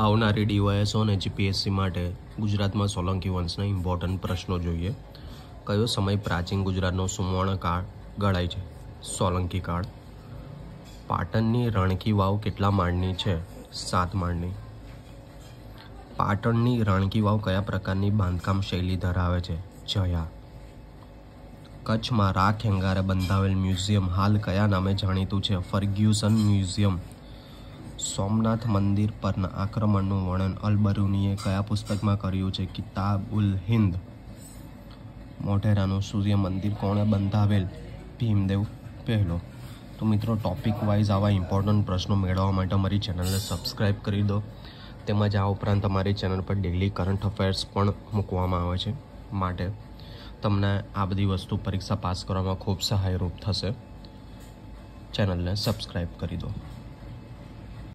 આવનારી ડીવાયએસઓ અને જીપીએસસી માટે ગુજરાતમાં સોલંકી વંશના ઇમ્પોર્ટન્ટ પ્રશ્નો જોઈએ કયો સમય પ્રાચીન ગુજરાતનો સુવર્ણ કાળ ગળાય છે સોલંકી કાળ પાટણની રણકી વાવ કેટલા માળની છે સાત માળની પાટણની રણકી વાવ કયા પ્રકારની બાંધકામ શૈલી ધરાવે છે જયા કચ્છમાં રાખ હેંગારે બંધાવેલ મ્યુઝિયમ હાલ કયા નામે જાણીતું છે ફર્ગ્યુસન મ્યુઝિયમ સોમનાથ મંદિર પરના આક્રમણનું વર્ણન અલબરૂનીએ કયા પુસ્તકમાં કર્યું છે કિતાબ ઉલ હિન્દ મોઢેરાનું સૂર્ય મંદિર કોણે બંધાવેલ ભીમદેવ પહેલો તો મિત્રો ટોપિક વાઇઝ આવા ઇમ્પોર્ટન્ટ પ્રશ્નો મેળવવા માટે અમારી ચેનલને સબસ્ક્રાઈબ કરી દો તેમજ આ ઉપરાંત અમારી ચેનલ પર ડેલી કરંટ અફેર્સ પણ મૂકવામાં આવે છે માટે તમને આ બધી વસ્તુ પરીક્ષા પાસ કરવામાં ખૂબ સહાયરૂપ થશે ચેનલને સબસ્ક્રાઈબ કરી દો